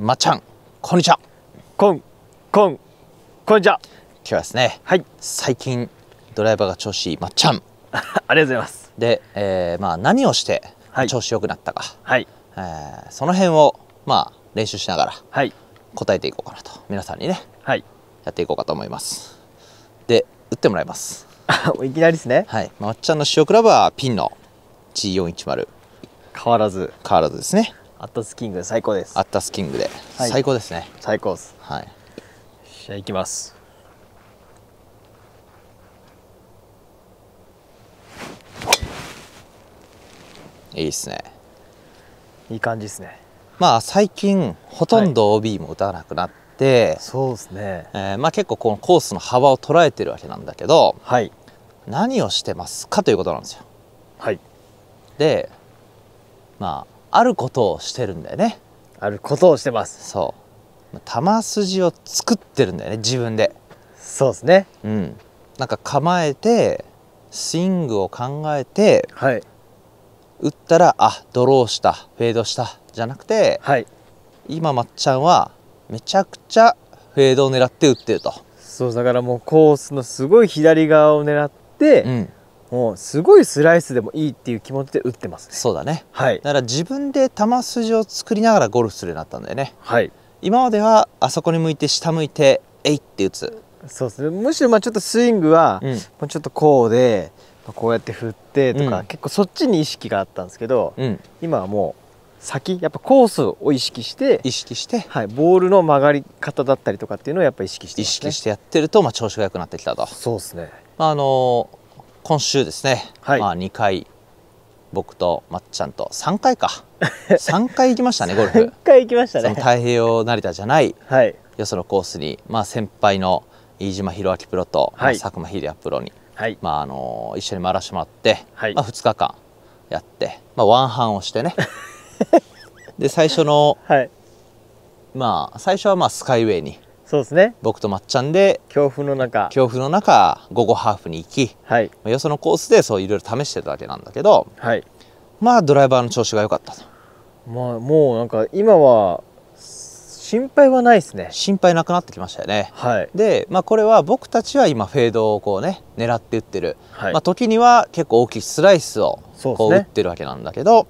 まっちゃんこんにちはこんこんこんにちは今日はですね、はい、最近ドライバーが調子いいまっちゃん ありがとうございますで、えーまあ、何をして調子よくなったか、はい、えー、その辺を、まあ、練習しながら、はい、答えていこうかなと皆さんにね、はい、やっていこうかと思いますで打ってもらいます いきなりですねはいまっちゃんの塩クラブはピンの G410 変わらず変わらずですねアットスキング最高ですアッタスキングで、最高ですね最高ですはいじゃあ行きますいいっすねいい感じっすねまあ最近ほとんど OB も打たなくなって、そうですねえーまあ、結構このコースの幅を捉えてるわけなんだけどはい何をしてますかということなんですよはいでまああることをしてるんだよねあることをしてますそう玉筋を作ってるんだよね自分でそうですねうんなんか構えてスイングを考えて、はい、打ったらあドローしたフェードしたじゃなくて、はい、今まっちゃんはめちゃくちゃフェードを狙って打ってるとそうだからもうコースのすごい左側を狙って、うん、もうすごいスライスでもいいっていう気持ちで打ってます、ね、そうだね、はい、だから自分で球筋を作りながらゴルフするようになったんだよね、はい、今まではあそこに向いて下向いてえいって打つそうですねむしろまあちょっとスイングは、もうちょっとこうで、こうやって振ってとか、うん、結構そっちに意識があったんですけど、うん、今はもう先やっぱコースを意識して意識して、はい、ボールの曲がり方だったりとかっていうのをやっぱ意識して、ね、意識してやってると、まあ、調子が良くなってきたとそうですね、まあ、あの今週ですね、はい、まあ、2回僕とまっちゃんと3回か3 回行きましたねゴルフ3回行きましたね太平洋成田じゃない、はい、よそのコースに、まあ、先輩の飯島弘明プロと、はい、佐久間秀也プロに、はいまああの一緒に回らせてもらって、はいまあ、2日間やって、まあ、ワンハンをしてね で最初の、はい、まあ最初はまあスカイウェイにそうですね僕とまっちゃんで強風の中強風の中午後ハーフに行き、はい、よそのコースでそういろいろ試してただけなんだけど、はい、まあドライバーの調子が良かったとまあもうなんか今は心配はないですね心配なくなってきましたよね、はい、で、まあ、これは僕たちは今フェードをこうね狙って打ってる、はい、まあ、時には結構大きいスライスをこう打ってるわけなんだけど、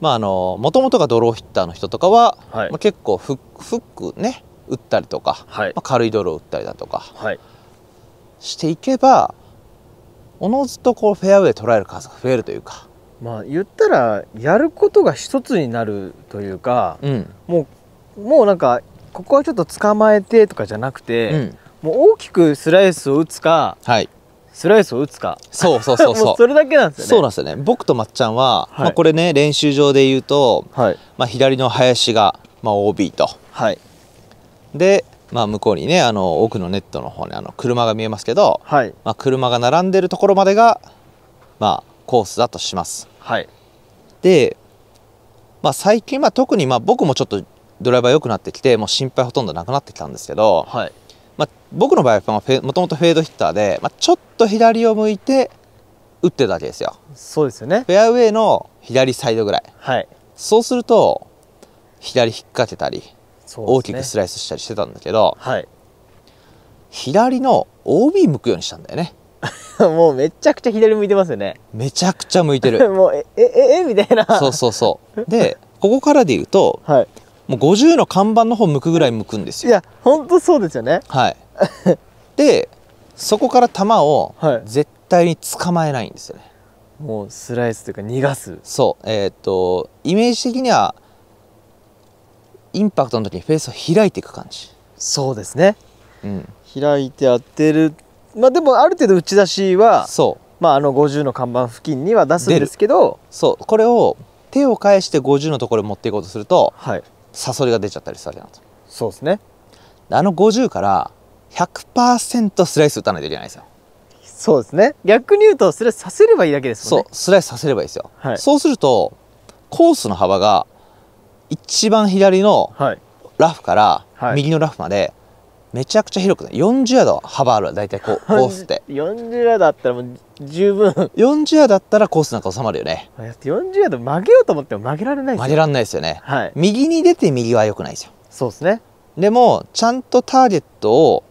まああの元々がドローヒッターの人とかは、はい、まあ、結構フックフックね打ったりとか、はい、まあ、軽いドルを打ったりだとか、はい、していけばおのずとこうフェアウェイ捉える数が増えるというか。まあ、言ったらやることが一つになるというか、うん、もうもうなんかここはちょっと捕まえてとかじゃなくて、うん、もう大きくスライスを打つか、はい、スライスを打つかそうそうそうそ うそれだけなんですよねそうなんですよね僕とまっちゃんは、はい、まあ、これね練習場で言うと、はい、まあ、左の林が、まあ、OB と、はい、で、まあ、向こうにねあの奥のネットの方にあの車が見えますけど、はい、まあ、車が並んでるところまでが、まあ、コースだとします。はい、で、まあ、最近、まあ、特にまあ僕もちょっとドライバー良くなってきてもう心配ほとんどなくなってきたんですけど、はい、まあ、僕の場合はもともとフェードヒッターで、まあ、ちょっと左を向いて打ってたわけですよ。そうですよねフェアウェイの左サイドぐらい、はい、そうすると左引っ掛けたり大きくスライスしたりしてたんだけど、ねはい、左の OB 向くようにしたんだよね もうめちゃくちゃ左向いてますよねめちゃくちゃ向いてる もうええええみたいなそうそうそうでここからで言うと、はい、もう50の看板の方向くぐらい向くんですよいや本当そうですよねはいでそこから球を絶対に捕まえないんですよね、はい、もうスライスというか逃がすそうえっ、とイメージ的にはインパクトの時にフェースを開いていく感じそうですね、うん、開いて当てるまあでもある程度打ち出しはそうまああの50の看板付近には出すんですけどそうこれを手を返して50のところに持っていこうとすると、はい、サソリが出ちゃったりするわけなんですそうですねあの50から100%スライス打たないといけないですよそうですね逆に言うとスライスさせればいいだけですもんねそうスライスさせればいいですよ、はい、そうするとコースの幅が一番左のラフから右のラフまでめちゃくちゃ広くい40ヤード幅ある大体こう コースって40ヤードあったらもう十分40ヤードあったらコースなんか収まるよね40ヤード曲げようと思っても曲げられない曲げられないですよね、はい、右に出て右はよくないですよそうですねでもちゃんとターゲットを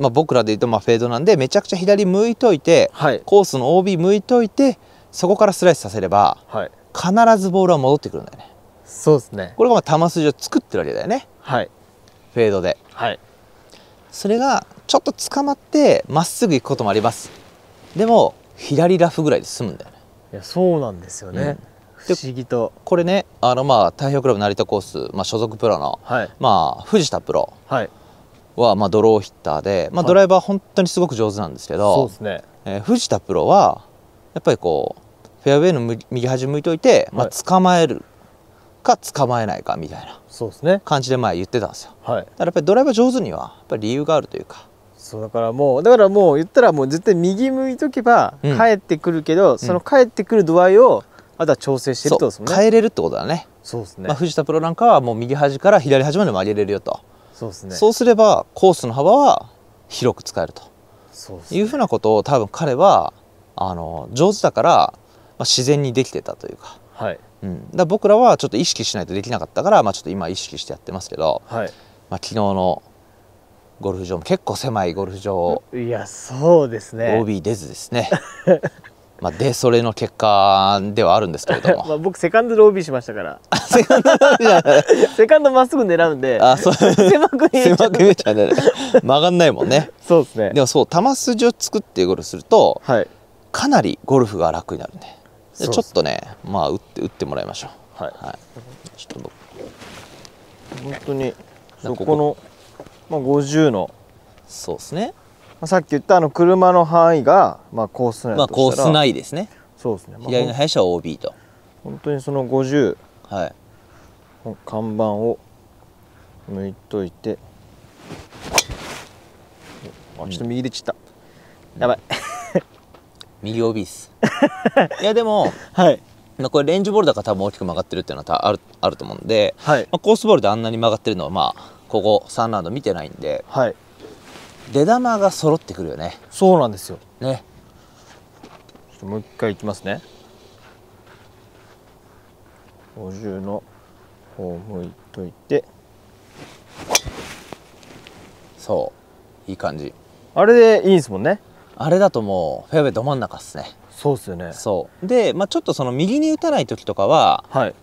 まあ、僕らで言うとまあフェードなんでめちゃくちゃ左向いといて、はい、コースの OB 向いといてそこからスライスさせれば、はい、必ずボールは戻ってくるんだよねそうですねこれがまあ球筋を作ってるわけだよねはいフェードではいそれがちょっと捕まってまっすぐ行くこともありますでも左ラフぐらいで済むんだよねいやそうなんですよね、うん、不思議とこれねあのまあ太平洋クラブ成田コース、まあ、所属プロの、はい、まあ藤田プロはいはまあドローヒッターで、まあ、ドライバー本当にすごく上手なんですけど、はい、そうですねえー、藤田プロはやっぱりこうフェアウェイの右端向いといて、まあ、捕まえる、か捕まえないかみたいな感じで前言ってたんですよ、はい、だからやっぱりドライバー上手にはやっぱり理由があるというかそうだからもうだからもう言ったらもう絶対右向いとけば帰ってくるけど、うん、その帰ってくる度合いをあとは調整してるってことですもんね変えれるってことだねそうですね、まあ、藤田プロなんかはもう右端から左端まで曲げれるよとそうですねそうすればコースの幅は広く使えるとそう、ね、いうふうなことを多分彼はあの上手だから、まあ、自然にできてたというか、はい、うん、だ僕らはちょっと意識しないとできなかったから、まあ、ちょっと今意識してやってますけど、はいまあ、昨日のゴルフ場も結構狭いゴルフ場いやそうですね OB 出ずですね まあでそれの結果ではあるんですけれども まあ僕セカンドで OB しましたから セカンドセカンドまっすぐ狙うんであそう狭く見えちゃう見えちゃうね曲がんないもんねそうですねでもそう球筋を作ってゴルフすると、はい、かなりゴルフが楽になるねちょっとねまあ打って打ってもらいましょうはい、はい、ちょっと本当にそこのまあ、50のそうですね、まあ、さっき言ったあの車の範囲が、まあ、コース内まあコース内ですねそうですね、まあ、左の林は OB と本当にその50、はい、看板を抜いといてあちょっと右で散った、やばい右 o っすいやでも、はい、まあ、これレンジボールだから多分大きく曲がってるっていうのはあるあると思うんで、はい、まあ、コースボールであんなに曲がってるのはまあここ3ラウンド見てないんで、はい、出玉が揃ってくるよねそうなんですよねちょっともう一回いきますね50の方向いといてそういい感じあれでいいんですもんねあれだともうフェアウェイど真ん中っすねそうっすよねそうで、まあ、ちょっとその右に打たない時とかは、はい、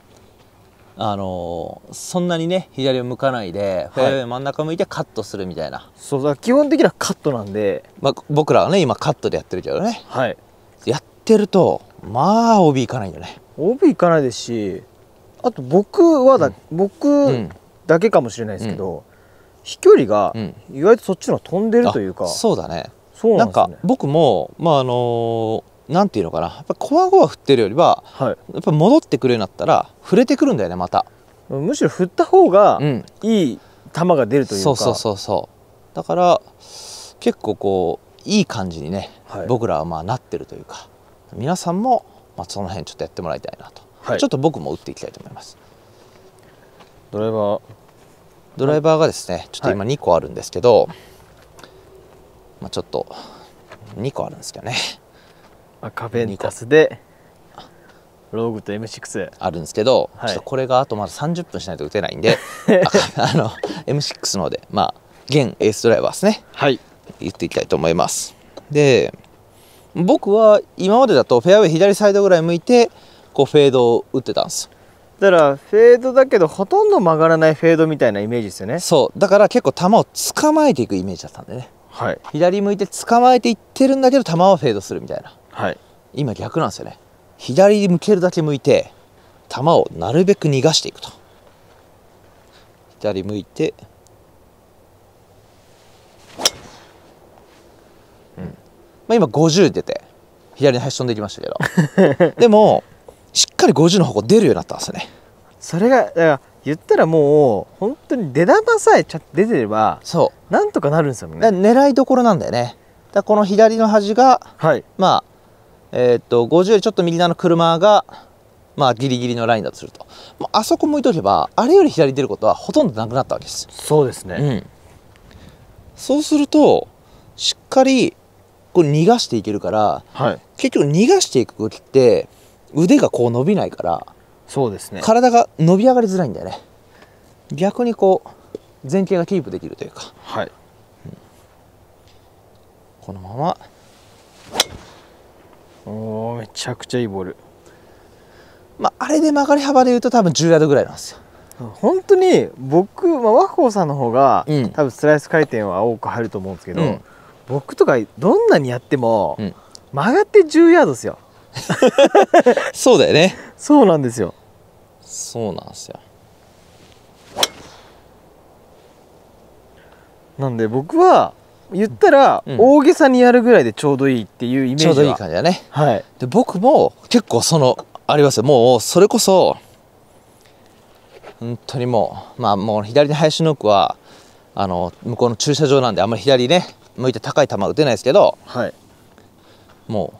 あのー、そんなにね左を向かないで、フェアウェイ真ん中向いてカットするみたいな、はい、そうだ基本的にはカットなんで、まあ、僕らはね今カットでやってるけどね、はい、やってるとまあ帯いかないよね帯いかないですしあと僕はだ、うん、僕だけかもしれないですけど、うん、飛距離が意外とそっちの飛んでるというか、そうだねそうなん、ね,、か僕もまああのなんていうのかなやっぱこわごわ振ってるよりは、はい、やっぱ戻ってくるようになったら触れてくるんだよねまたむしろ振った方がいい球が出るというか、うん、そうそうそうそうだから結構こういい感じにね、はい、僕らはまあなってるというか皆さんもまあその辺ちょっとやってもらいたいなと、はい、ちょっと僕も打っていきたいと思いますドライバードライバーがですねちょっと今2個あるんですけど、はいまあ、ちょっと2個あるんですけどね赤ベンタスでローグと M6 あるんですけど、はい、ちょっとこれがあとまだ30分しないと打てないんで あの M6 の方でまあ現エースドライバーですねはい言っていきたいと思いますで僕は今までだとフェアウェイ左サイドぐらい向いてこうフェードを打ってたんですだからフェードだけどほとんど曲がらないフェードみたいなイメージですよねそうだから結構球を捕まえていくイメージだったんでねはい、左向いて捕まえていってるんだけど球はフェードするみたいな、はい、今逆なんですよね左向けるだけ向いて球をなるべく逃がしていくと左向いて、うんまあ、今50出て左に走飛んでいきましたけど でもしっかり50の方向出るようになったんですよねそれがだから言ったらもう本当に出玉さえちゃ出てればそうなんとかなるんですよね狙いどころなんだよねだこの左の端が、はい、まあえー、っと50よりちょっと右側の車がまあギリギリのラインだとするともうあそこ向いとけばあれより左出ることはほとんどなくなったわけですそうですね、うん、そうするとしっかりこれ逃がしていけるから、はい、結局逃がしていく時って腕がこう伸びないからそうですね体が伸び上がりづらいんだよね逆にこう前傾がキープできるというか、はい、うん、このままおめちゃくちゃいいボール、まあ、あれで曲がり幅でいうと多分10ヤードぐらいなんですよ本当に僕、まあ、和光さんの方が、うん、多分スライス回転は多く入ると思うんですけど、うん、僕とかどんなにやっても、曲がって10ヤードですよ そうだよねそうなんですよそうなんすよなんで僕は言ったら大げさにやるぐらいでちょうどいいっていうイメージは、うん、ちょうどいい感じだねはいで僕も結構そのありますよもうそれこそ本当にもうまあもう左の林の奥はあの向こうの駐車場なんであんまり左ね向いて高い球は打てないですけど、はい、もう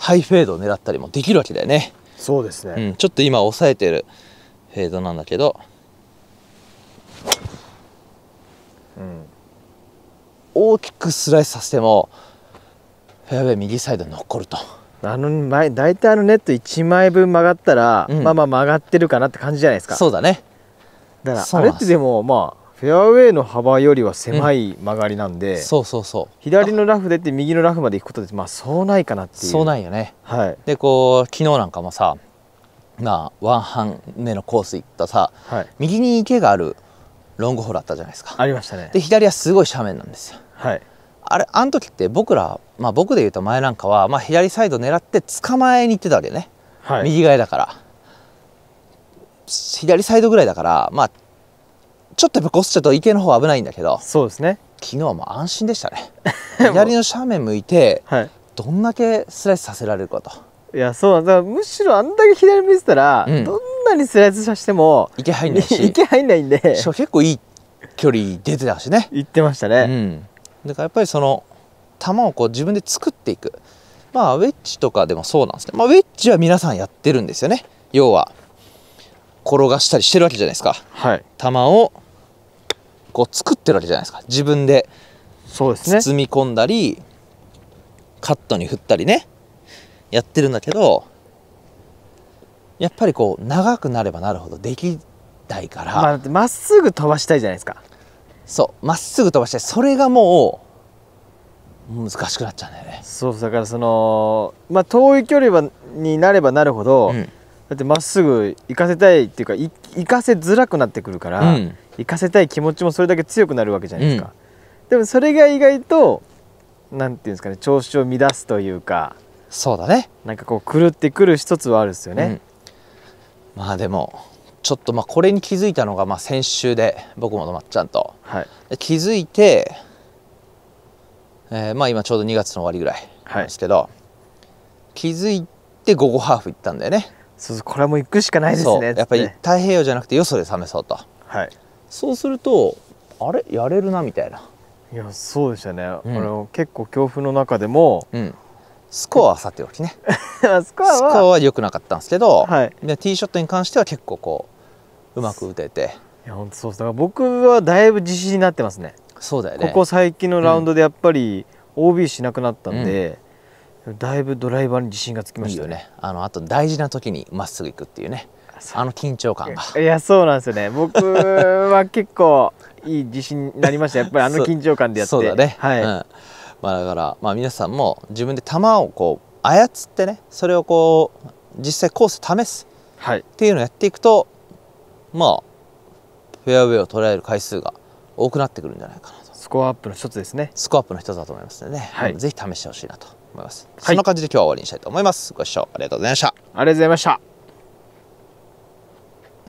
ハイフェードを狙ったりもできるわけだよねそうですね、うん、ちょっと今抑えてるフェードなんだけど、うん、大きくスライスさせてもフェアウェイ右サイド残るとあの前大体あのネット1枚分曲がったら、うん、まあまあ曲がってるかなって感じじゃないですかそうだねだからあれってでもまあフェアウェイの幅よりは狭い曲がりなんで、うん、そうそうそう左のラフ出て右のラフまで行くことでまあそうないかなっていうそうないよね、はい、でこう昨日なんかもさまあワンハン目のコース行ったさ、はい、右に池があるロングホールあったじゃないですかありましたねで左はすごい斜面なんですよはいあれあの時って僕ら、まあ、僕で言うと前なんかは、まあ、左サイド狙って捕まえに行ってたわけね、はい、右側だから左サイドぐらいだから、まあ、ちょっとやっぱこすっちゃうと池の方危ないんだけどそうですね昨日はもう安心でしたね 左の斜面向いて、はい、どんだけスライスさせられるかといやそうだからむしろあんだけ左見せたら、うん、どんなにスライスさせても池入んないし 池入んないんで結構いい距離出てたしね行ってましたね、うん、だからやっぱりその球をこう自分で作っていくまあウェッジとかでもそうなんですね、まあ、ウェッジは皆さんやってるんですよね要は転がしたりしてるわけじゃないですか、はい、球をこう作ってるわけじゃないですか自分でそうですね包み込んだりカットに振ったりねやってるんだけどやっぱりこう長くなればなるほどできないからまあ、っすぐ飛ばしたいじゃないですかそうまっすぐ飛ばしたいそれがもう難しくなっちゃうんだよねそうだからそのまあ遠い距離はになればなるほど、うんだってまっすぐ行かせたいっていうか行かせづらくなってくるから、うん、行かせたい気持ちもそれだけ強くなるわけじゃないですか、うん、でもそれが意外となんていうんですかね調子を乱すというかそうだねなんかこう狂ってくる一つはあるですよね、うん、まあでもちょっとまあこれに気づいたのがまあ先週で僕もまっちゃんと、はい、気づいて、えー、まあ今ちょうど2月の終わりぐらいなんですけど、はい、気づいて午後ハーフ行ったんだよねそうこれはもう行くしかないですねやっぱり太平洋じゃなくてよそで試そうと、はい、そうするとあれやれるなみたいないやそうでしたね、うん、あの結構強風の中でも、うん、スコアはさておきね スコアは良くなかったんですけど、はい、でティーショットに関しては結構こううまく打てていや本当そうですだから僕はだいぶ自信になってますねそうだよねここ最近のラウンドでやっぱり OB しなくなったんで、うんだいぶドライバーに自信がつきましたよねあのあと大事な時にまっすぐ行くっていうねあの緊張感がいやそうなんですよね僕は結構いい自信になりましたやっぱりあの緊張感でやってそうだねはい、うん、まあ、だから、まあ、皆さんも自分で球をこう操ってねそれをこう実際コース試すっていうのをやっていくと、はい、まあフェアウェイを捉える回数が多くなってくるんじゃないかなとスコアアップの一つですねスコアアップの一つだと思いますので、ね、はい、ぜひ試してほしいなと思います、はい、そんな感じで今日は終わりにしたいと思いますご視聴ありがとうございましたありがとうございました